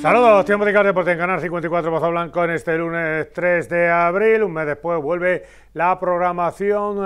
Saludos, tiempo de deporte en Canal 54 Pozo Blanco en este lunes 3 de abril. Un mes después vuelve la programación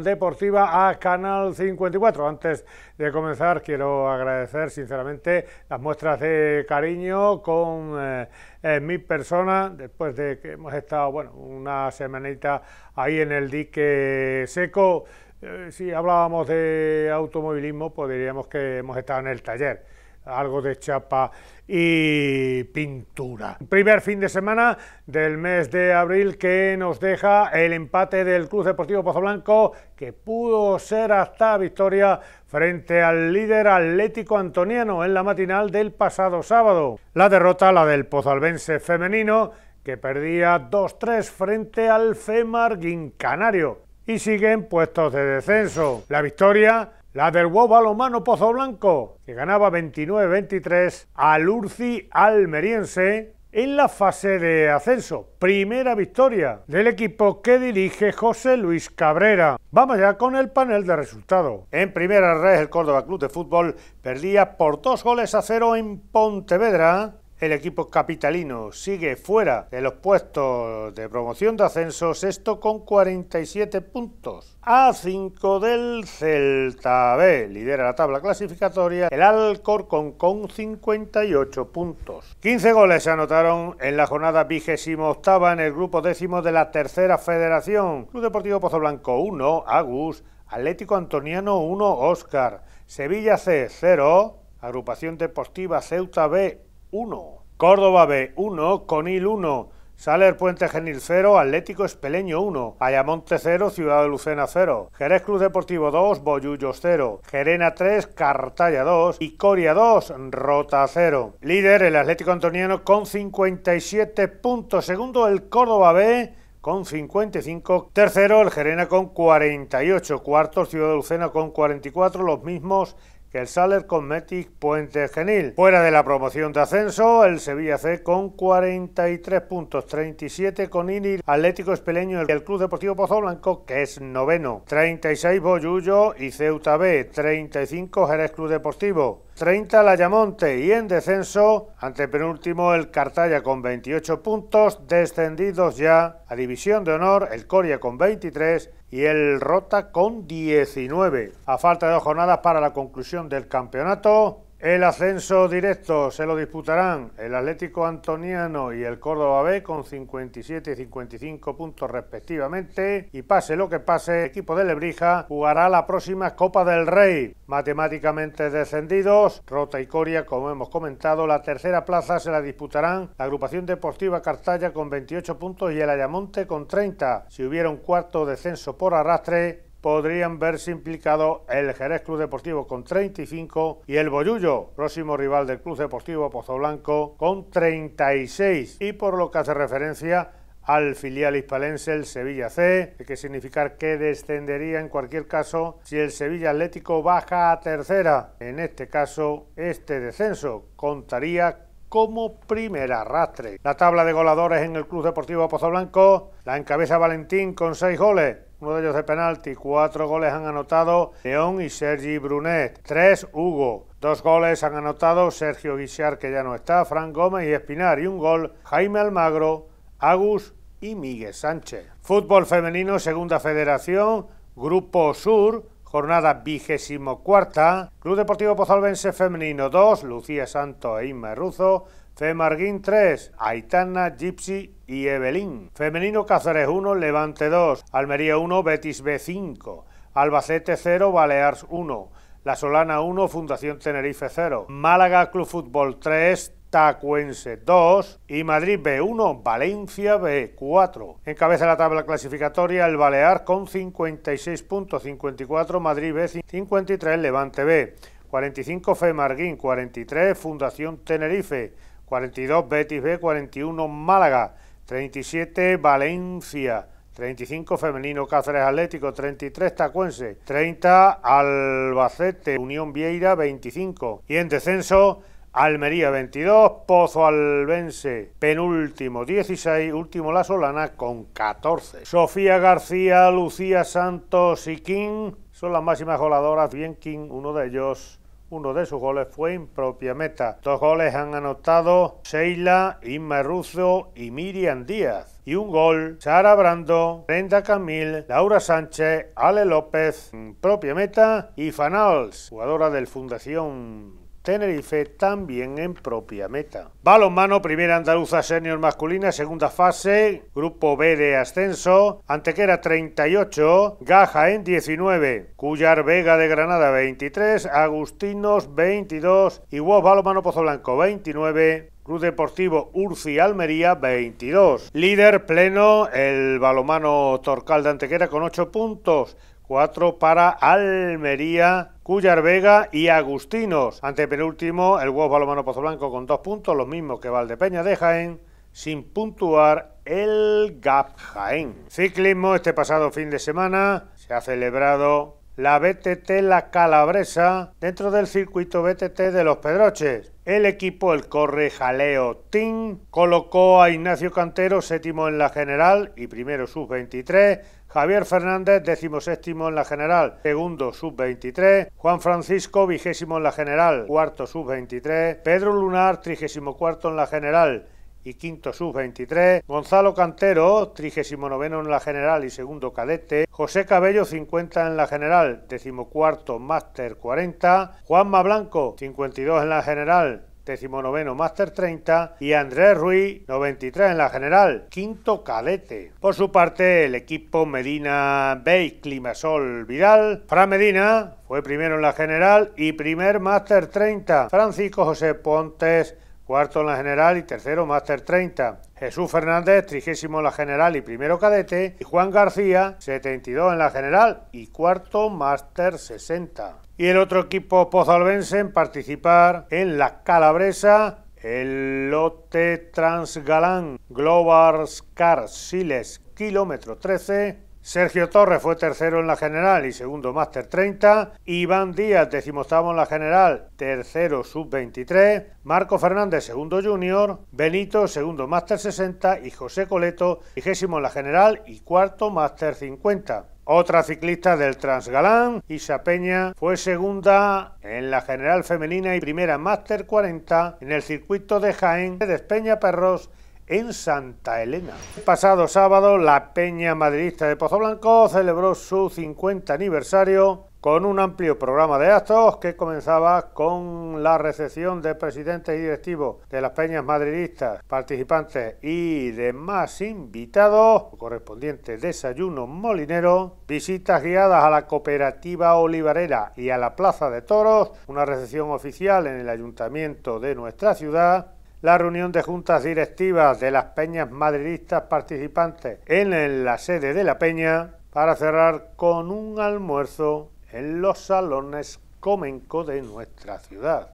eh, deportiva a Canal 54. Antes de comenzar, quiero agradecer sinceramente las muestras de cariño con eh, mi persona, después de que hemos estado bueno, una semanita ahí en el dique seco. Eh, si hablábamos de automovilismo, podríamos pues que hemos estado en el taller algo de chapa y pintura. Primer fin de semana del mes de abril que nos deja el empate del Club Deportivo Pozoblanco que pudo ser hasta victoria frente al líder atlético antoniano en la matinal del pasado sábado. La derrota, la del pozalbense femenino, que perdía 2-3 frente al Femar Canario y siguen puestos de descenso. La victoria la del WoW Balomano Pozo Blanco, que ganaba 29-23 al Urci Almeriense en la fase de ascenso. Primera victoria del equipo que dirige José Luis Cabrera. Vamos ya con el panel de resultados. En primera red, el Córdoba Club de Fútbol perdía por dos goles a cero en Pontevedra el equipo capitalino sigue fuera de los puestos de promoción de ascenso, sexto con 47 puntos. A 5 del Celta B, lidera la tabla clasificatoria, el Alcor con 58 puntos. 15 goles se anotaron en la jornada vigésimo octava en el grupo décimo de la tercera federación. Club Deportivo Pozo Blanco 1, Agus, Atlético Antoniano 1, Óscar, Sevilla C 0, Agrupación Deportiva Ceuta B 1, Córdoba B 1, Conil 1, Saler Puente Genil 0, Atlético Espeleño 1, Ayamonte 0, Ciudad de Lucena 0, Jerez Club Deportivo 2, Boyullos 0, Gerena 3, Cartaya 2 y Coria 2, Rota 0. Líder el Atlético Antoniano con 57 puntos, segundo el Córdoba B con 55, tercero el Gerena con 48, cuarto Ciudad de Lucena con 44, los mismos que el Saler Cosmetic Puente Genil. Fuera de la promoción de ascenso, el Sevilla C con 43 puntos, 37 con Inil, Atlético Espeleño y el Club Deportivo Pozo Blanco, que es noveno, 36 Boyullo y Ceuta B, 35 Jerez Club Deportivo. 30 Layamonte y en descenso, ante penúltimo el Cartaya con 28 puntos, descendidos ya a División de Honor, el Coria con 23 y el Rota con 19. A falta de dos jornadas para la conclusión del campeonato, el ascenso directo se lo disputarán el Atlético Antoniano y el Córdoba B con 57 y 55 puntos respectivamente y pase lo que pase, el equipo de Lebrija jugará la próxima Copa del Rey. Matemáticamente descendidos, Rota y Coria, como hemos comentado, la tercera plaza se la disputarán la agrupación deportiva Cartalla con 28 puntos y el Ayamonte con 30. Si hubiera un cuarto descenso por arrastre, podrían verse implicados el Jerez Club Deportivo con 35 y el Boyullo, próximo rival del Club Deportivo Pozoblanco, con 36. Y por lo que hace referencia al filial hispalense, el Sevilla C, que significar que descendería en cualquier caso si el Sevilla Atlético baja a tercera. En este caso, este descenso contaría como primer arrastre. La tabla de goladores en el Club Deportivo Pozoblanco la encabeza Valentín con 6 goles uno de ellos de penalti. Cuatro goles han anotado León y Sergi Brunet. Tres, Hugo. Dos goles han anotado Sergio Guisar, que ya no está, Fran Gómez y Espinar. Y un gol, Jaime Almagro, Agus y Miguel Sánchez. Fútbol femenino, segunda federación, Grupo Sur. Jornada vigésimo cuarta, Club Deportivo Pozalbense Femenino 2, Lucía Santos e Inma Ruzo, Femarguín 3, Aitana, Gypsy y Evelyn. Femenino Cáceres 1, Levante 2, Almería 1, Betis B5, Albacete 0, Balears 1, La Solana 1, Fundación Tenerife 0, Málaga Club Fútbol 3, Tacuense 2 y Madrid B1, Valencia B4. Encabeza la tabla clasificatoria el Balear con 56.54... Madrid B, 53 Levante B, 45 Femarguín, 43 Fundación Tenerife, 42 Betis B, 41 Málaga, 37 Valencia, 35 Femenino Cáceres Atlético, 33 Tacuense, 30 Albacete, Unión Vieira, 25. Y en descenso, Almería 22, Pozo Albense, penúltimo 16, último La Solana con 14. Sofía García, Lucía Santos y King son las máximas voladoras, bien King, uno de ellos uno de sus goles fue en propia meta. Dos goles han anotado Sheila, Inma Ruzo y Miriam Díaz. Y un gol, Sara Brando, Brenda Camil, Laura Sánchez, Ale López, en propia meta y Fanals, jugadora del Fundación Tenerife también en propia meta. Balomano, primera andaluza senior masculina, segunda fase, grupo B de ascenso, Antequera 38, Gaja en 19, Cuyar Vega de Granada 23, Agustinos 22 y Balomano Balonmano Pozo Blanco 29, Club Deportivo Urci Almería 22. Líder pleno el balomano Torcal de Antequera con 8 puntos. 4 para Almería, Cuyar Vega y Agustinos. Ante penúltimo, el huevo Balomano Pozo Blanco con dos puntos, los mismos que Valdepeña de Jaén, sin puntuar el GAP Jaén. Ciclismo, este pasado fin de semana se ha celebrado la BTT La Calabresa dentro del circuito BTT de los Pedroches. El equipo El Corre Jaleo Team colocó a Ignacio Cantero séptimo en la general y primero sub 23 Javier Fernández, decimoséptimo en la general, segundo sub-23, Juan Francisco, vigésimo en la general, cuarto sub-23, Pedro Lunar, trigésimo cuarto en la general, y quinto sub-23, Gonzalo Cantero, trigésimo noveno en la general y segundo cadete, José Cabello, 50 en la general, decimocuarto máster 40, Juanma Blanco, 52 en la general, decimonoveno Master 30 y Andrés Ruiz 93 en la general, quinto Calete. Por su parte, el equipo Medina Bay Climasol Vidal, Fran Medina fue primero en la general y primer Master 30. Francisco José Pontes cuarto en la general y tercero máster 30. Jesús Fernández, trigésimo en la general y primero cadete. Y Juan García, 72 en la general y cuarto máster 60. Y el otro equipo pozalbense en participar en la calabresa el lote Transgalán Global Car Siles, kilómetro 13, Sergio Torres fue tercero en la general y segundo máster 30. Iván Díaz, decimoctavo en la general, tercero sub 23. Marco Fernández, segundo junior. Benito, segundo máster 60. Y José Coleto, vigésimo en la general y cuarto máster 50. Otra ciclista del Transgalán, Isa Peña, fue segunda en la general femenina y primera máster 40 en el circuito de Jaén de Despeña Perros en Santa Elena. El pasado sábado, la Peña Madridista de Pozo Blanco celebró su 50 aniversario con un amplio programa de actos que comenzaba con la recepción de presidentes y directivos de las peñas madridistas, participantes y demás invitados, correspondiente desayuno molinero, visitas guiadas a la cooperativa olivarera y a la Plaza de Toros, una recepción oficial en el ayuntamiento de nuestra ciudad, la reunión de juntas directivas de las peñas madridistas participantes en la sede de la peña para cerrar con un almuerzo en los salones Comenco de nuestra ciudad.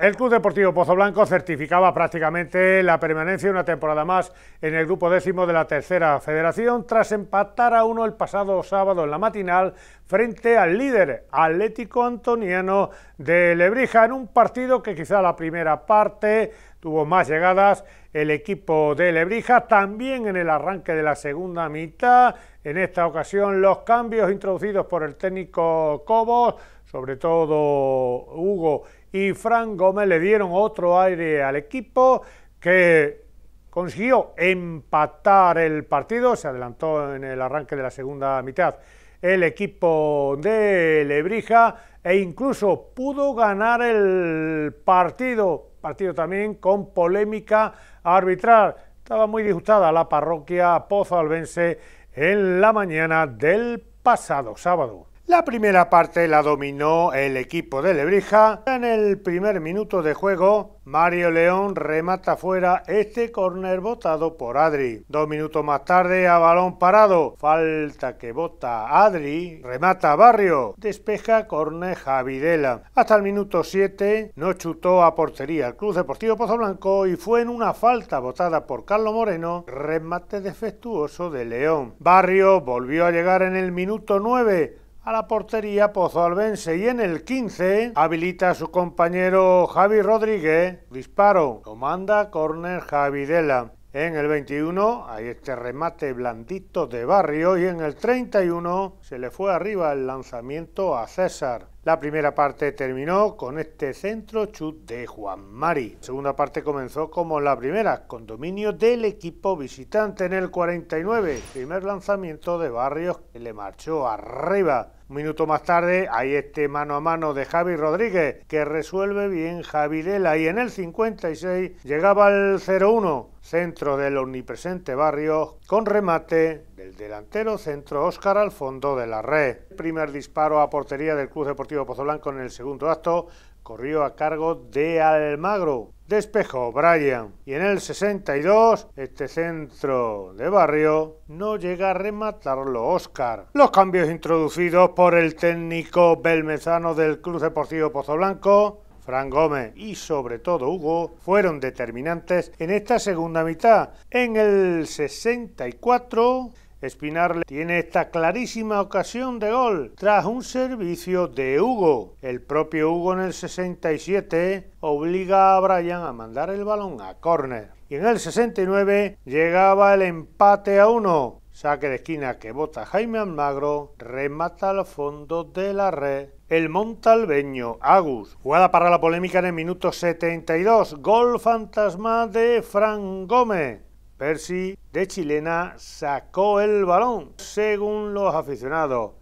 El Club Deportivo Pozoblanco certificaba prácticamente la permanencia una temporada más en el grupo décimo de la tercera federación tras empatar a uno el pasado sábado en la matinal frente al líder atlético antoniano de Lebrija en un partido que quizá la primera parte tuvo más llegadas el equipo de Lebrija, también en el arranque de la segunda mitad, en esta ocasión los cambios introducidos por el técnico Cobos, sobre todo Hugo y Fran Gómez le dieron otro aire al equipo que consiguió empatar el partido, se adelantó en el arranque de la segunda mitad el equipo de Lebrija e incluso pudo ganar el partido, partido también con polémica arbitral. Estaba muy disgustada la parroquia Pozo Albense en la mañana del pasado sábado. La primera parte la dominó el equipo de Lebrija. En el primer minuto de juego, Mario León remata fuera este córner botado por Adri. Dos minutos más tarde, a balón parado, falta que bota Adri, remata Barrio, despeja córner Javidela. Hasta el minuto 7 no chutó a portería el Club Deportivo Pozo Blanco y fue en una falta botada por Carlos Moreno, remate defectuoso de León. Barrio volvió a llegar en el minuto 9 a la portería Albense y en el 15 habilita a su compañero Javi Rodríguez, disparo, comanda córner Javidela. En el 21 hay este remate blandito de barrio y en el 31 se le fue arriba el lanzamiento a César. La primera parte terminó con este centro chut de Juan Mari. segunda parte comenzó como la primera, con dominio del equipo visitante en el 49. Primer lanzamiento de Barrios que le marchó arriba. Un minuto más tarde hay este mano a mano de Javi Rodríguez que resuelve bien Javi y en el 56 llegaba al 0-1, centro del omnipresente Barrios con remate el delantero centro Óscar al fondo de la red. primer disparo a portería del Club Deportivo Pozoblanco en el segundo acto corrió a cargo de Almagro. Despejó Brian... y en el 62 este centro de barrio no llega a rematarlo Oscar. Los cambios introducidos por el técnico belmezano del Club Deportivo Pozoblanco Fran Gómez y sobre todo Hugo fueron determinantes en esta segunda mitad. En el 64 Espinar tiene esta clarísima ocasión de gol tras un servicio de Hugo. El propio Hugo en el 67 obliga a Brian a mandar el balón a córner. Y en el 69 llegaba el empate a uno. Saque de esquina que bota Jaime Almagro, remata al fondo de la red el montalbeño Agus. Jugada para la polémica en el minuto 72. Gol fantasma de Fran Gómez. Percy de chilena sacó el balón, según los aficionados,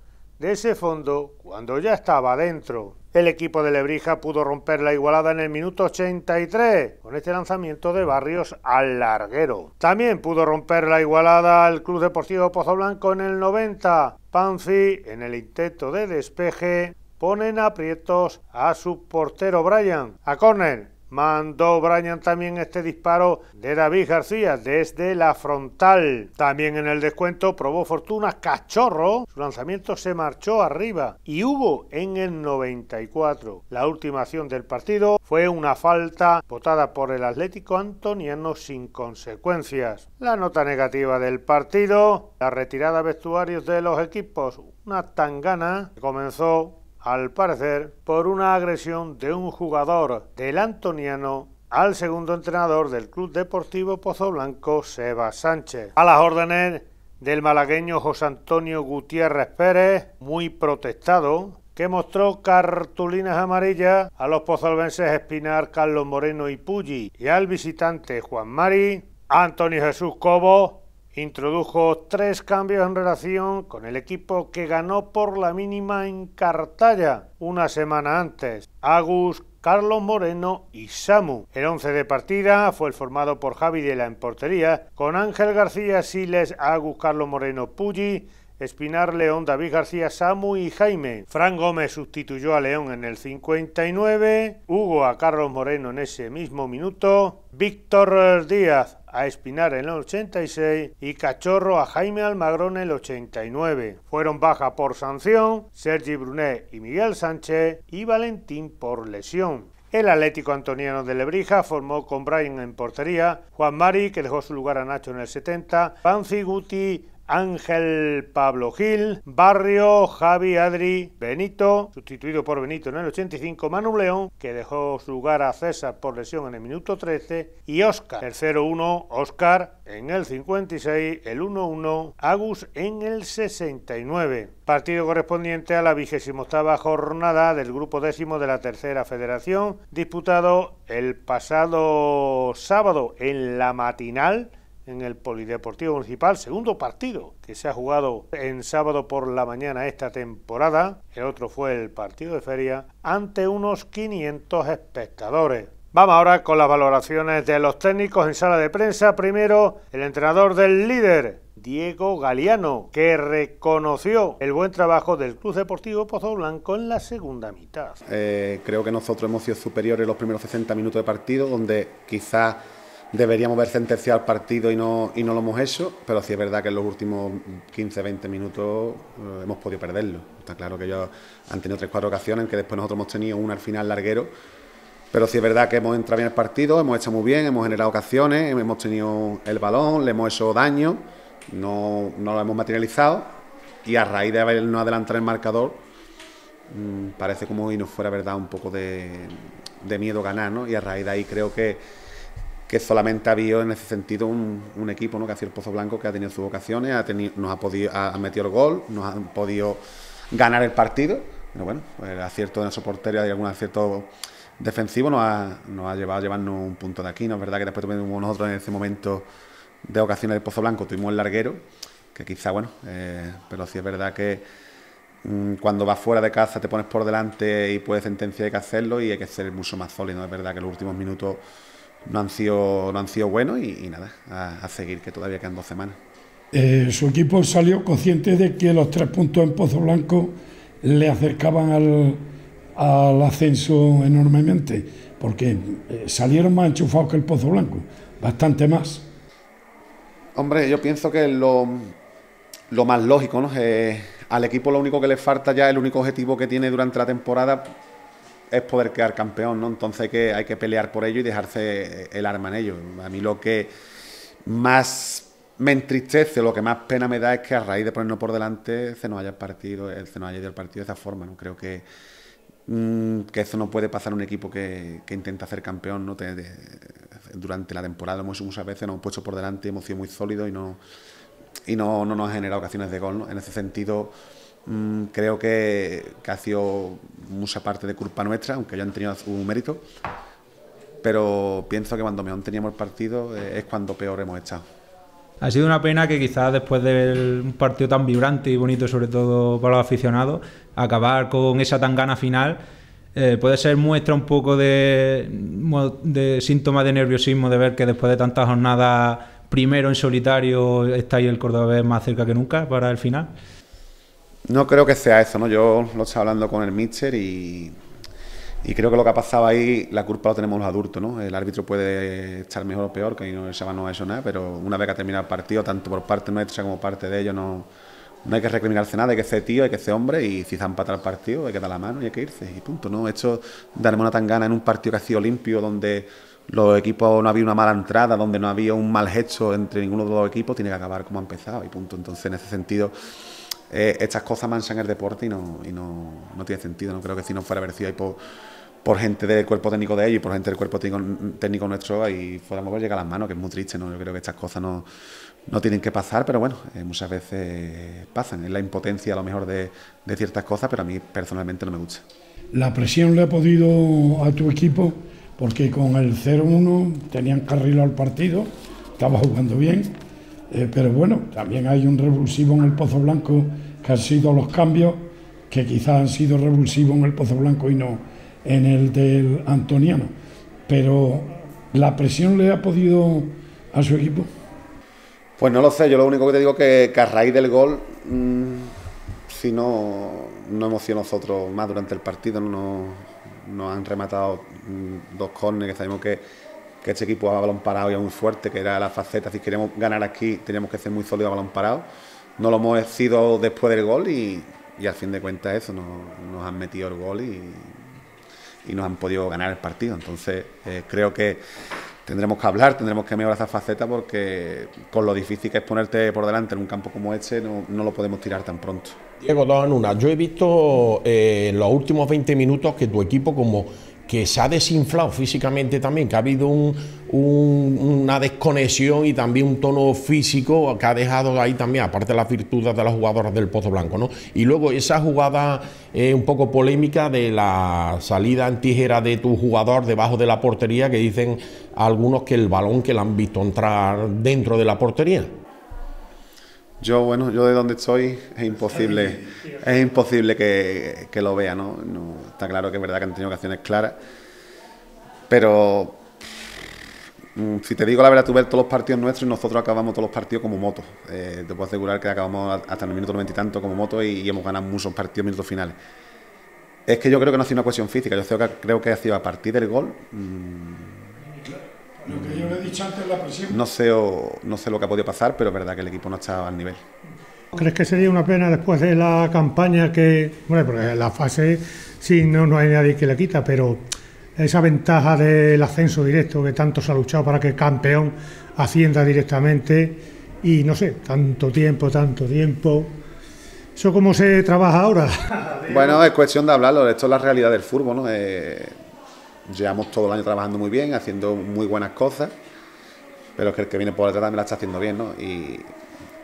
de ese fondo cuando ya estaba dentro. El equipo de Lebrija pudo romper la igualada en el minuto 83 con este lanzamiento de Barrios al larguero. También pudo romper la igualada el Club Deportivo Pozoblanco en el 90. Panfi en el intento de despeje ponen aprietos a su portero Brian, A córner Mandó Brian también este disparo de David García desde la frontal. También en el descuento probó fortuna Cachorro. Su lanzamiento se marchó arriba y hubo en el 94. La última acción del partido fue una falta votada por el Atlético Antoniano sin consecuencias. La nota negativa del partido, la retirada vestuarios de los equipos, una tangana que comenzó al parecer por una agresión de un jugador del Antoniano al segundo entrenador del Club Deportivo Pozoblanco, Seba Sánchez. A las órdenes del malagueño José Antonio Gutiérrez Pérez, muy protestado, que mostró cartulinas amarillas a los pozolvenses Espinar, Carlos Moreno y Pugli y al visitante Juan Mari, Antonio Jesús Cobo introdujo tres cambios en relación con el equipo que ganó por la mínima en Cartaya una semana antes. Agus, Carlos Moreno y Samu. El once de partida fue el formado por Javi de la en portería, con Ángel García Siles, Agus, Carlos Moreno, Puyi, Espinar, León, David García, Samu y Jaime. Fran Gómez sustituyó a León en el 59, Hugo a Carlos Moreno en ese mismo minuto, Víctor Díaz a Espinar en el 86 y Cachorro a Jaime Almagrón en el 89. Fueron baja por sanción Sergi Brunet y Miguel Sánchez y Valentín por lesión. El Atlético Antoniano de Lebrija formó con Brian en portería, Juan Mari, que dejó su lugar a Nacho en el 70, Panzi Guti, Ángel Pablo Gil, Barrio, Javi Adri, Benito, sustituido por Benito en el 85, Manu León, que dejó su lugar a César por lesión en el minuto 13, y Oscar, el 0-1, Oscar en el 56, el 1-1, Agus en el 69. Partido correspondiente a la vigésima octava jornada del grupo décimo de la tercera federación, disputado el pasado sábado en la matinal en el Polideportivo Municipal, segundo partido que se ha jugado en sábado por la mañana esta temporada, el otro fue el partido de feria, ante unos 500 espectadores. Vamos ahora con las valoraciones de los técnicos en sala de prensa. Primero, el entrenador del líder, Diego Galeano, que reconoció el buen trabajo del Club Deportivo Pozo Blanco en la segunda mitad. Eh, creo que nosotros hemos sido superiores los primeros 60 minutos de partido, donde quizás deberíamos haber sentenciado el partido y no, y no lo hemos hecho, pero sí es verdad que en los últimos 15, 20 minutos eh, hemos podido perderlo. Está claro que ellos han tenido tres, cuatro ocasiones, que después nosotros hemos tenido una al final larguero, pero sí es verdad que hemos entrado bien al partido, hemos hecho muy bien, hemos generado ocasiones, hemos tenido el balón, le hemos hecho daño, no, lo hemos materializado y a raíz de no adelantado el marcador, mm, parece como si nos fuera verdad un poco de, de miedo ganar, ¿no? Y a raíz de ahí creo que que solamente ha habido en ese sentido un, equipo, ¿no? que ha sido el Pozo Blanco, que ha tenido sus vocaciones, ha nos ha, podido, ha, metido el gol, nos ha podido ganar el partido. Pero bueno, pues el acierto de nuestro portero y algún acierto defensivo nos ha, nos ha llevado a llevarnos un punto de aquí. No es verdad que después tuvimos nosotros en ese momento de ocasiones del Pozo Blanco, tuvimos el larguero, que quizá, bueno, eh, pero sí es verdad que mm, cuando vas fuera de casa te pones por delante y puedes sentenciar hay que hacerlo y hay que ser mucho más sólido. Es verdad que los últimos minutos no han sido, buenos y, nada, a, seguir, que todavía quedan dos semanas. Eh, su equipo salió consciente de que los tres puntos en Pozo Blanco le acercaban al, ascenso enormemente, porque eh, salieron más enchufados que el Pozo Blanco, bastante más. Hombre, yo pienso que lo, lo más lógico, ¿no? Eh, al equipo lo único que le falta ya, el único objetivo que tiene durante la temporada es poder quedar campeón, ¿no? Entonces hay que, hay que pelear por ello y dejarse el arma en ello. A mí lo que más me entristece, lo que más pena me da es que a raíz de ponernos por delante se nos haya partido, eh, se nos haya ido el partido de esa forma, ¿no? Creo que, mm, que eso no puede pasar a un equipo que, intenta ser campeón, ¿no? durante la temporada hemos hecho muchas veces, nos hemos puesto por delante, hemos sido muy sólidos y no, y no, no nos ha generado ocasiones de gol, En ese sentido Mm, creo que, ha sido mucha parte de culpa nuestra, aunque ya han tenido un mérito, pero pienso que cuando mejor teníamos el partido eh, es cuando peor hemos estado. Ha sido una pena que quizás después de un partido tan vibrante y bonito, sobre todo para los aficionados, acabar con esa tangana final eh, puede ser muestra un poco de, de síntomas de nerviosismo, de ver que después de tantas jornadas, primero en solitario, está ahí el cordobés más cerca que nunca para el final. No creo que sea eso, ¿no? Yo lo estaba hablando con el míster y, creo que lo que ha pasado ahí, la culpa lo tenemos los adultos, ¿no? El árbitro puede estar mejor o peor, que ahí no, a no a nada, pero una vez que ha terminado el partido, tanto por parte nuestra como parte de ellos, no, hay que recriminarse nada, hay que ser tío, hay que ser hombre y si se han el partido, hay que dar la mano y hay que irse y punto, ¿no? Esto, darme una tangana en un partido que ha sido limpio, donde los equipos no había una mala entrada, donde no había un mal hecho entre ninguno de los equipos, tiene que acabar como ha empezado y punto. Entonces, en ese sentido eh, estas cosas mansan el deporte y no, tiene sentido. No creo que si no fuera merecido por, gente del cuerpo técnico de ellos y por gente del cuerpo técnico, nuestro, ahí fuera a llega a las manos, que es muy triste. ¿no? Yo creo que estas cosas no, no tienen que pasar, pero bueno, eh, muchas veces pasan. Es la impotencia a lo mejor de, de ciertas cosas, pero a mí personalmente no me gusta. La presión le ha podido a tu equipo porque con el 0-1 tenían carril al partido, estaba jugando bien eh, pero bueno, también hay un revulsivo en el Pozo Blanco que han sido los cambios, que quizás han sido revulsivos en el Pozo Blanco y no en el del Antoniano. Pero la presión le ha podido a su equipo. Pues no lo sé, yo lo único que te digo es que, a raíz del gol, mm, si no, no hemos sido nosotros más durante el partido, no nos han rematado mm, dos cornes que sabemos que que este equipo a balón parado y muy fuerte, que era la faceta, si queremos ganar aquí teníamos que ser muy sólidos a balón parado. No lo hemos sido después del gol y, y al fin de cuentas eso, nos, nos han metido el gol y, y, nos han podido ganar el partido. Entonces eh, creo que tendremos que hablar, tendremos que mejorar esa faceta porque con lo difícil que es ponerte por delante en un campo como este no, lo podemos tirar tan pronto. Diego, dos una. Yo he visto eh, en los últimos 20 minutos que tu equipo como que se ha desinflado físicamente también, que ha habido una desconexión y también un tono físico que ha dejado ahí también, aparte de las virtudes de las jugadoras del Pozo Blanco. ¿no? Y luego esa jugada eh, un poco polémica de la salida en tijera de tu jugador debajo de la portería, que dicen algunos que el balón que la han visto entrar dentro de la portería. Yo, bueno, yo de donde estoy es imposible, es imposible que, lo vea, ¿no? Está claro que es verdad que han tenido ocasiones claras, pero mm, si te digo la verdad, tú ves todos los partidos nuestros y nosotros acabamos todos los partidos como motos. Eh, te puedo asegurar que acabamos hasta el minuto noventa y tanto como motos y, hemos ganado muchos partidos minutos finales. Es que yo creo que no ha sido una cuestión física, yo creo que, creo que ha sido a partir del gol. Mm, no sé, no sé lo que ha podido pasar, pero es verdad que el equipo no está al nivel. ¿Crees que sería una pena después de la campaña que, bueno, la fase sí no, no hay nadie que le quita, pero esa ventaja del ascenso directo que tanto se ha luchado para que el campeón ascienda directamente y no sé, tanto tiempo, tanto tiempo. ¿Eso cómo se trabaja ahora? bueno, es cuestión de hablarlo, esto es la realidad del fútbol, ¿no? Eh, Llevamos todo el año trabajando muy bien, haciendo muy buenas cosas, pero es que el que viene por detrás también la está haciendo bien, ¿no? Y,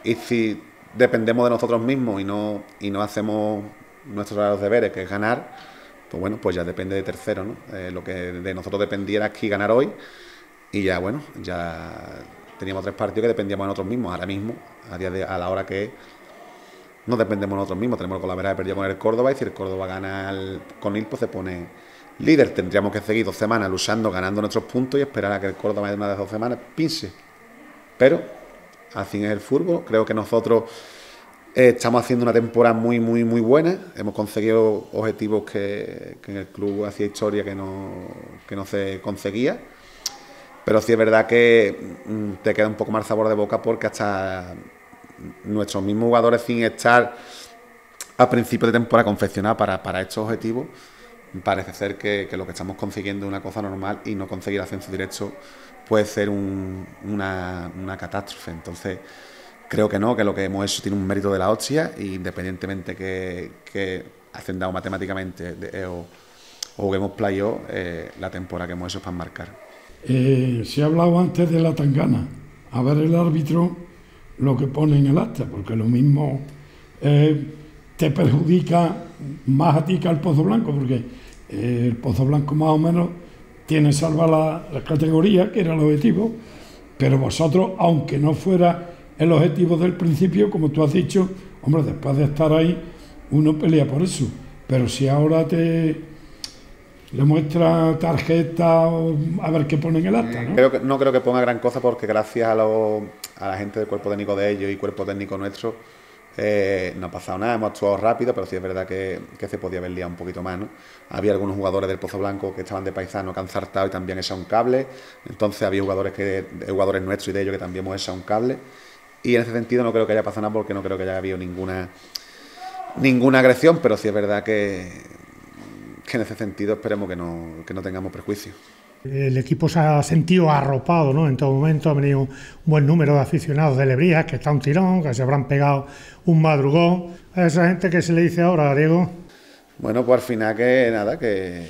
y si dependemos de nosotros mismos y no, y no hacemos nuestros deberes, que es ganar, pues bueno, pues ya depende de tercero ¿no? Eh, lo que de nosotros dependiera aquí ganar hoy y ya, bueno, ya teníamos tres partidos que dependíamos de nosotros mismos. Ahora mismo, a, día a la hora que no dependemos de nosotros mismos, tenemos la de perder con el Córdoba y si el Córdoba gana con él, pues se pone Líder tendríamos que seguir dos semanas luchando, ganando nuestros puntos y esperar a que el Córdoba de una de dos semanas pinse. Pero así es el fútbol. Creo que nosotros eh, estamos haciendo una temporada muy, muy, muy buena. Hemos conseguido objetivos que, en el club hacía historia que no, que no se conseguía. Pero sí es verdad que mm, te queda un poco más sabor de boca porque hasta nuestros mismos jugadores sin estar a principios de temporada confeccionados para, para estos objetivos parece ser que, lo que estamos consiguiendo es una cosa normal y no conseguir ascenso directo puede ser una, catástrofe. Entonces, creo que no, que lo que hemos hecho tiene un mérito de la hostia y independientemente que, que ascendamos matemáticamente eh, o, que hemos playo, eh, la temporada que hemos hecho es para marcar. Eh, se ha hablado antes de la tangana. A ver el árbitro lo que pone en el acta, porque lo mismo te perjudica más a ti que al Pozo Blanco, porque el Pozo Blanco más o menos tiene salva la, categoría, que era el objetivo, pero vosotros, aunque no fuera el objetivo del principio, como tú has dicho, hombre, después de estar ahí, uno pelea por eso. Pero si ahora te le muestra tarjeta a ver qué pone en el acta, ¿no? Creo que, ponga gran cosa porque gracias a la gente del cuerpo técnico de ellos y cuerpo técnico nuestro, eh, no ha pasado nada, hemos actuado rápido, pero sí es verdad que, se podía haber liado un poquito más. Había algunos jugadores del Pozo Blanco que estaban de paisano, que han zartado y también echado un cable. Entonces había jugadores, que, jugadores nuestros y de ellos que también hemos a un cable. Y en ese sentido no creo que haya pasado nada porque no creo que haya habido ninguna, ninguna agresión, pero sí es verdad que, en ese sentido esperemos que no, que no tengamos prejuicios. El equipo se ha sentido arropado ¿no? en todo momento, ha venido un buen número de aficionados de Lebrías, que está un tirón, que se habrán pegado un madrugón. A esa gente que se le dice ahora, Diego. Bueno, pues al final que nada, que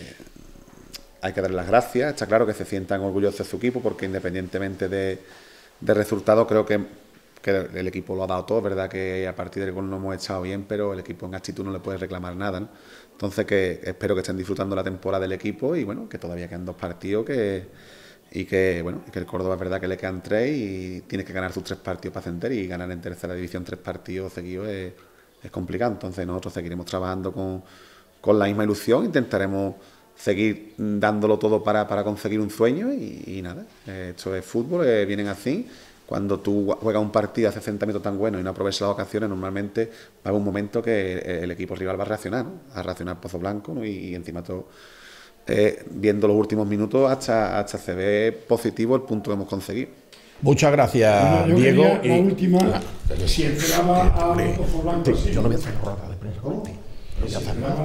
hay que darle las gracias. Está claro que se sientan orgullosos de su equipo porque independientemente de, resultados creo que, el equipo lo ha dado todo. verdad que a partir del gol no hemos echado bien, pero el equipo en actitud no le puede reclamar nada. Entonces que espero que estén disfrutando la temporada del equipo y bueno, que todavía quedan dos partidos que y que bueno, que el Córdoba es verdad que le quedan tres y tiene que ganar sus tres partidos para ascender y ganar en tercera división tres partidos seguidos es, complicado. Entonces nosotros seguiremos trabajando con, la misma ilusión, intentaremos seguir dándolo todo para, conseguir un sueño y, nada, esto es fútbol, eh, vienen así cuando tú juegas un partido a 60 minutos tan bueno y no aprovechas las ocasiones, normalmente va a haber un momento que el equipo rival va a reaccionar, ¿no? a reaccionar Pozo Blanco y, encima todo. Eh, viendo los últimos minutos hasta, hasta se ve positivo el punto que hemos conseguido. Muchas gracias, Diego. Y... La última, ah, si entraba a Pozo Blanco. Yo no voy a hacer rata de prensa. ¿Cómo? No voy a hacer nada.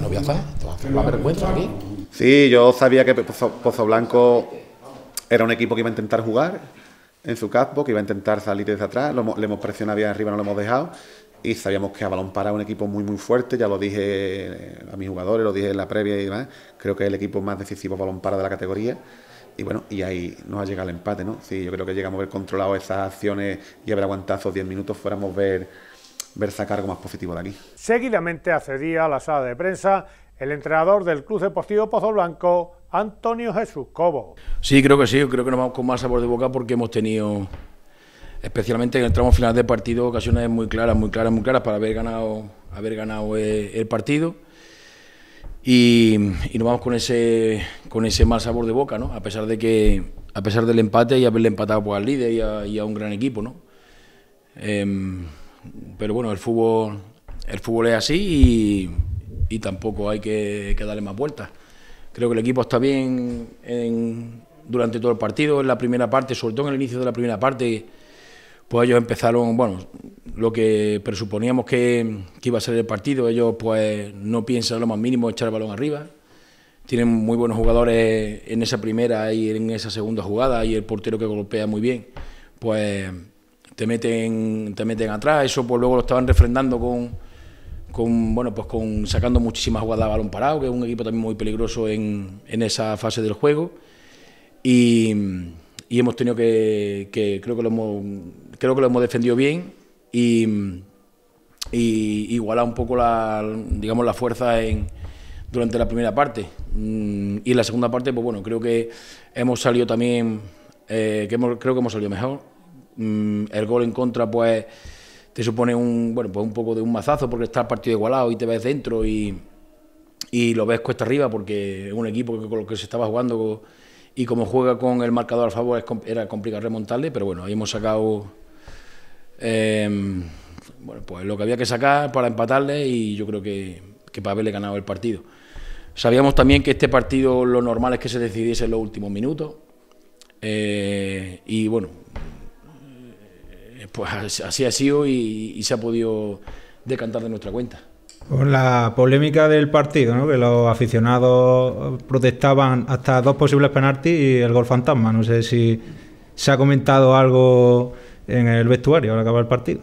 No voy a hacer, va a hacer vergüenza aquí. Sí, yo sabía que Pozo Blanco era un equipo que iba a intentar jugar en su casco, que iba a intentar salir desde atrás, lo, le hemos presionado bien arriba, no lo hemos dejado, y sabíamos que a balón para un equipo muy muy fuerte, ya lo dije eh, a mis jugadores, lo dije en la previa y demás, creo que es el equipo más decisivo balón para de la categoría. Y bueno, y ahí nos ha llegado el empate, ¿no? Sí, yo creo que llegamos a haber controlado esas acciones y haber aguantado esos 10 minutos, fuéramos ver, ver sacar algo más positivo de aquí. Seguidamente accedía a la sala de prensa el entrenador del Club Deportivo Pozo Blanco, Antonio Jesús Cobo. Sí, creo que sí, creo que nos vamos con más sabor de boca porque hemos tenido, especialmente en el tramo final del partido, ocasiones muy claras, muy claras, muy claras para haber ganado, haber ganado eh, el partido. Y, nos vamos con ese, con ese mal sabor de boca, ¿no? A pesar de que, a pesar del empate y haberle empatado pues, al líder y a, un gran equipo, ¿no? Em, pero bueno, el fútbol, el fútbol es así y, tampoco hay que darle más vueltas. Creo que el equipo está bien durante todo el partido, en la primera parte, sobre todo en el inicio de la primera parte, pues ellos empezaron, bueno, lo que presuponíamos que, iba a ser el partido, ellos pues no piensan lo más mínimo echar el balón arriba, tienen muy buenos jugadores en esa primera y en esa segunda jugada y el portero que golpea muy bien, pues te meten, te meten atrás, eso pues luego lo estaban refrendando con con bueno pues con sacando muchísimas jugadas a balón parado, que es un equipo también muy peligroso en, en esa fase del juego. Y, hemos tenido que, creo que lo hemos creo que lo hemos defendido bien y, y igualar un poco la digamos la fuerza en durante la primera parte mm, y en la segunda parte pues bueno creo que hemos salido también eh, que hemos, creo que hemos salido mejor mm, el gol en contra pues te supone un, bueno, pues un poco de un mazazo porque está el partido igualado y te ves dentro y, y lo ves cuesta arriba porque es un equipo con lo que se estaba jugando y como juega con el marcador al favor era complicado remontarle, pero bueno, ahí hemos sacado em, bueno, pues lo que había que sacar para empatarle y yo creo que, que para haberle ganado el partido. Sabíamos también que este partido lo normal es que se decidiese en los últimos minutos. Eh, y bueno, eh, pues así ha sido y, se ha podido decantar de nuestra cuenta. Con la polémica del partido, ¿no? que los aficionados protestaban hasta dos posibles penaltis y el gol fantasma. No sé si se ha comentado algo en el vestuario al acabar el partido.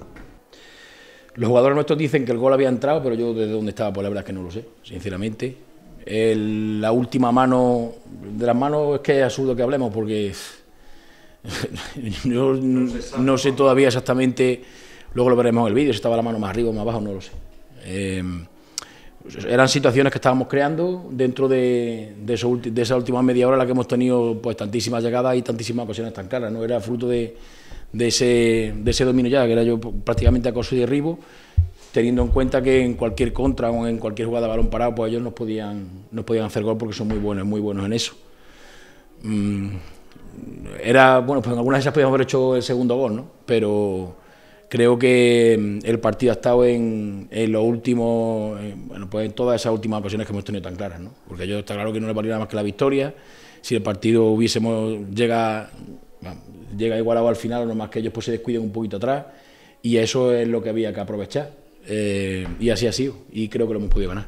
Los jugadores nuestros dicen que el gol había entrado, pero yo desde dónde estaba, pues la verdad es que no lo sé, sinceramente. la última mano, de las manos es que es absurdo que hablemos porque no sé todavía exactamente, luego lo veremos en el vídeo, si estaba la mano más arriba o más abajo, no lo sé. Eh, eran situaciones que estábamos creando dentro de, de, esa última media hora en la que hemos tenido pues tantísimas llegadas y tantísimas ocasiones tan claras. ¿no? Era fruto de, ese, dominio ya, que era yo prácticamente acoso y derribo, teniendo en cuenta que en cualquier contra o en cualquier jugada de balón parado, pues ellos nos podían, podían hacer gol porque son muy buenos, muy buenos en eso. Mm era, bueno, pues en algunas de esas podíamos haber hecho el segundo gol, ¿no? Pero creo que mm, el partido ha estado en, en lo último, eh, bueno, pues en todas esas últimas ocasiones que hemos tenido tan claras, ¿no? Porque yo está claro que no le valiera más que la victoria. Si el partido hubiésemos llega, llega igualado al final, no más que ellos pues se descuiden un poquito atrás. Y eso es lo que había que aprovechar. Eh, y así ha sido. Y creo que lo hemos podido ganar.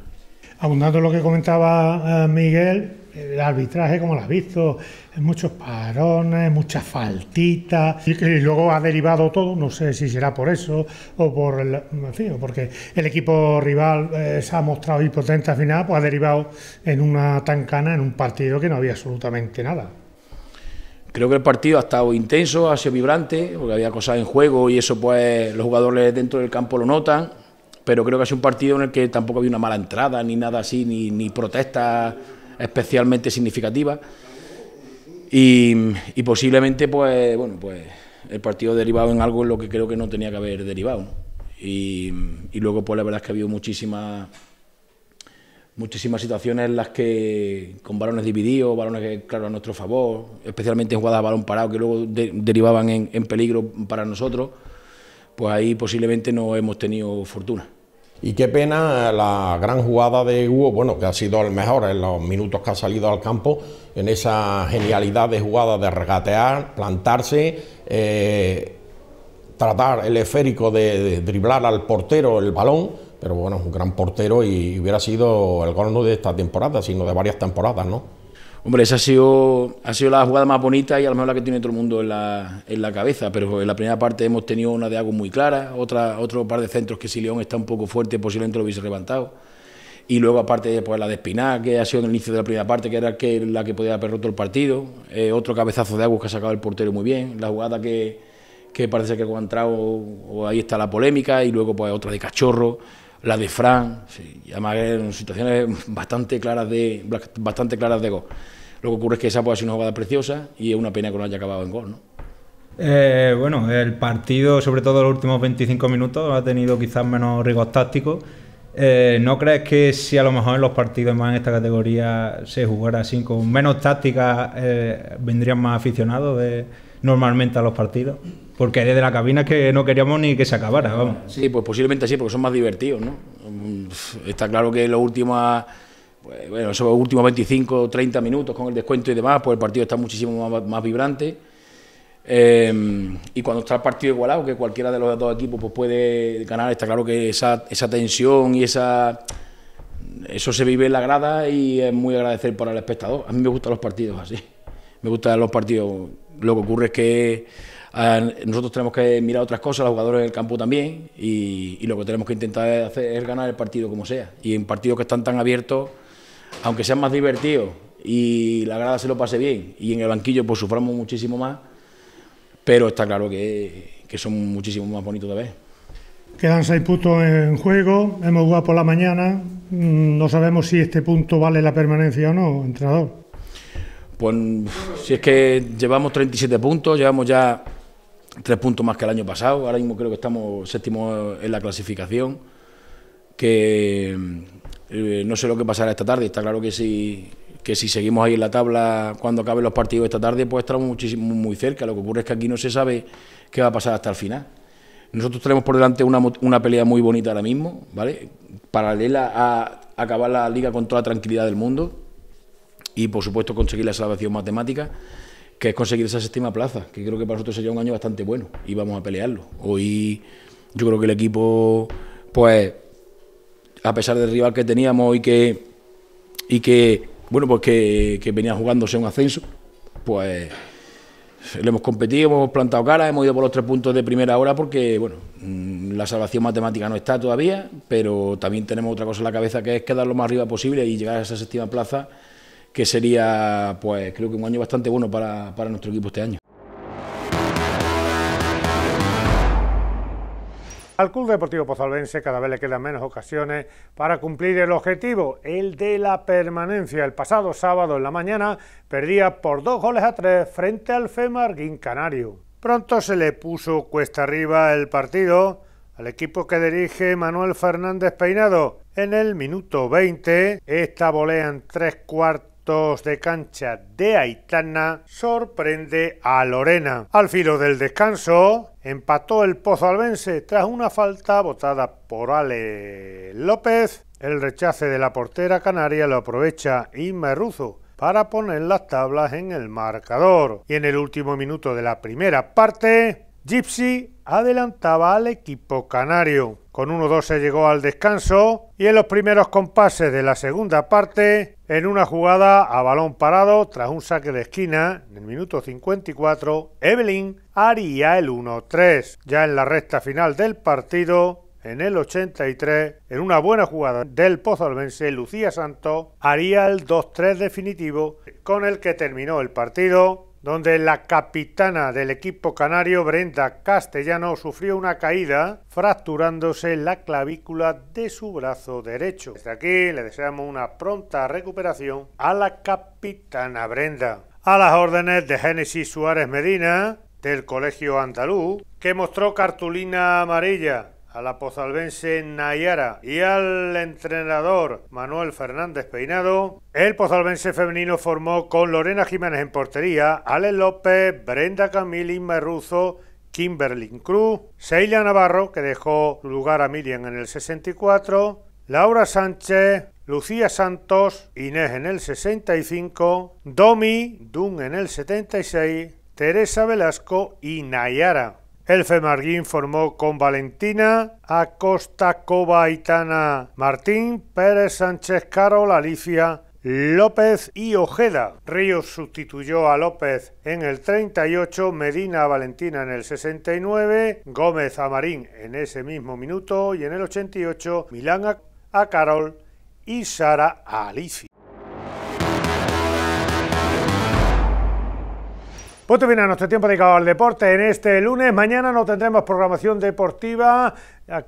Abundando lo que comentaba eh, Miguel, el arbitraje como lo has visto, muchos parones, muchas faltitas, y que luego ha derivado todo, no sé si será por eso o por el, en fin, porque el equipo rival eh, se ha mostrado impotente al final, pues ha derivado en una tancana, en un partido que no había absolutamente nada. Creo que el partido ha estado intenso, ha sido vibrante, porque había cosas en juego y eso pues los jugadores dentro del campo lo notan, pero creo que ha sido un partido en el que tampoco había una mala entrada, ni nada así, ni, ni protestas especialmente significativa y, posiblemente pues bueno pues el partido derivado en algo en lo que creo que no tenía que haber derivado y, luego pues la verdad es que ha habido muchísimas muchísimas situaciones en las que con balones divididos, balones que claro a nuestro favor, especialmente en jugadas a balón parado que luego derivaban en peligro para nosotros, pues ahí posiblemente no hemos tenido fortuna. Y qué pena la gran jugada de Hugo, bueno, que ha sido el mejor en los minutos que ha salido al campo, en esa genialidad de jugada de regatear, plantarse, eh, tratar el esférico de, driblar al portero el balón, pero bueno, es un gran portero y hubiera sido el gol no de esta temporada, sino de varias temporadas, ¿no? Hombre, esa ha sido, ha sido la jugada más bonita y a lo mejor la que tiene todo el mundo en la, cabeza, pero en la primera parte hemos tenido una de agua muy clara, otra, otro par de centros que si León está un poco fuerte posiblemente lo hubiese levantado. Y luego aparte pues la de Espinar, que ha sido en el inicio de la primera parte, que era la que podía haber roto el partido, eh, otro cabezazo de agua que ha sacado el portero muy bien, la jugada que, que parece que ha entrado, o ahí está la polémica, y luego pues otra de Cachorro la de Fran, sí, además en situaciones bastante claras de bastante claras de gol. Lo que ocurre es que esa puede ser una jugada preciosa y es una pena que no haya acabado en gol, ¿no? Eh, bueno, el partido, sobre todo los últimos 25 minutos, ha tenido quizás menos riesgos tácticos. Eh, ¿No crees que si a lo mejor en los partidos más en esta categoría se jugara así, con menos tácticas, eh, vendrían más aficionados de, normalmente a los partidos. Porque desde la cabina es que no queríamos ni que se acabara, vamos. Sí, pues posiblemente sí, porque son más divertidos, ¿no? Mm, está claro que los últimos, pues, bueno, esos últimos 25, 30 minutos con el descuento y demás, pues el partido está muchísimo más, vibrante. Em, y cuando está el partido igualado, que cualquiera de los dos equipos pues, puede ganar, está claro que esa, esa tensión y esa eso se vive en la grada y es muy agradecer para el espectador. A mí me gustan los partidos así. Me gustan los partidos lo que ocurre es que ah, nosotros tenemos que mirar otras cosas, los jugadores del campo también, y, lo que tenemos que intentar hacer es ganar el partido como sea. Y en partidos que están tan abiertos, aunque sean más divertidos y la grada se lo pase bien, y en el banquillo pues suframos muchísimo más, pero está claro que, que son muchísimo más bonitos de ver. Quedan seis puntos en juego, hemos jugado por la mañana, mm, no sabemos si este punto vale la permanencia o no, entrenador. Pues si es que llevamos 37 puntos, llevamos ya tres puntos más que el año pasado, ahora mismo creo que estamos séptimo en la clasificación, que eh, no sé lo que pasará esta tarde, está claro que si, si seguimos ahí en la tabla cuando acaben los partidos esta tarde, pues estamos muchísimo, muy cerca, lo que ocurre es que aquí no se sabe qué va a pasar hasta el final. Nosotros tenemos por delante una, una pelea muy bonita ahora mismo, ¿vale? Paralela a acabar la liga con toda la tranquilidad del mundo y por supuesto conseguir la salvación matemática, que es conseguir esa séptima plaza, que creo que para nosotros sería un año bastante bueno y vamos a pelearlo. Hoy yo creo que el equipo, pues, a pesar del rival que teníamos y que, y que bueno, pues que, venía jugándose un ascenso, pues le hemos competido, hemos plantado cara, hemos ido por los tres puntos de primera hora porque, bueno, mm, la salvación matemática no está todavía, pero también tenemos otra cosa en la cabeza que es quedar lo más arriba posible y llegar a esa séptima plaza que sería, pues creo que un año bastante bueno para, nuestro equipo este año. Al Club Deportivo Pozalvense cada vez le quedan menos ocasiones para cumplir el objetivo, el de la permanencia. El pasado sábado en la mañana perdía por dos goles a tres frente al Femarguín Canario. Pronto se le puso cuesta arriba el partido al equipo que dirige Manuel Fernández Peinado. En el minuto 20, esta en tres cuartos de cancha de Aitana sorprende a Lorena. Al filo del descanso, empató el Pozo Albense tras una falta botada por Ale López. El rechace de la portera canaria lo aprovecha Inma Ruzo para poner las tablas en el marcador. Y en el último minuto de la primera parte, Gypsy adelantaba al equipo canario. Con 1-2 se llegó al descanso y en los primeros compases de la segunda parte, en una jugada a balón parado tras un saque de esquina en el minuto 54, Evelyn haría el 1-3. Ya en la recta final del partido, en el 83, en una buena jugada del pozolvense, Lucía Santos haría el 2-3 definitivo con el que terminó el partido donde la capitana del equipo canario, Brenda Castellano, sufrió una caída fracturándose la clavícula de su brazo derecho. Desde aquí le deseamos una pronta recuperación a la capitana Brenda. A las órdenes de Genesis Suárez Medina, del Colegio Andaluz, que mostró cartulina amarilla a la pozalbense Nayara y al entrenador Manuel Fernández Peinado, el pozalbense femenino formó con Lorena Jiménez en portería, Ale López, Brenda y Merruzo, Kimberly Cruz, Sheila Navarro, que dejó lugar a Miriam en el 64, Laura Sánchez, Lucía Santos, Inés en el 65, Domi, Dun en el 76, Teresa Velasco y Nayara. El Femarguín formó con Valentina, Acosta, Coba, Itana, Martín, Pérez, Sánchez, Carol, Alicia, López y Ojeda. Ríos sustituyó a López en el 38, Medina a Valentina en el 69, Gómez a Marín en ese mismo minuto y en el 88, Milán a Carol y Sara a Alicia. Pues termina nuestro tiempo dedicado al deporte en este lunes. Mañana no tendremos programación deportiva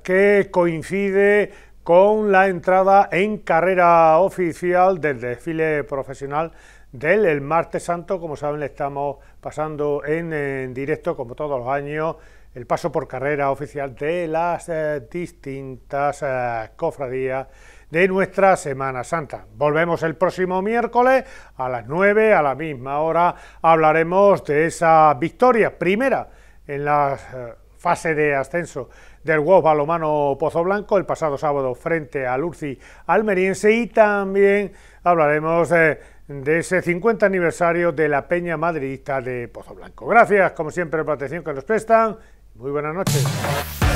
que coincide con la entrada en carrera oficial del desfile profesional del martes santo. Como saben, le estamos pasando en, directo, como todos los años, el paso por carrera oficial de las eh, distintas eh, cofradías de nuestra Semana Santa. Volvemos el próximo miércoles a las 9, a la misma hora, hablaremos de esa victoria primera en la eh, fase de ascenso del Wolf Balomano Pozo Blanco el pasado sábado frente al Urci Almeriense y también hablaremos de ese 50 aniversario de la Peña Madridista de Pozo Blanco. Gracias, como siempre, por la atención que nos prestan. Muy buenas noches.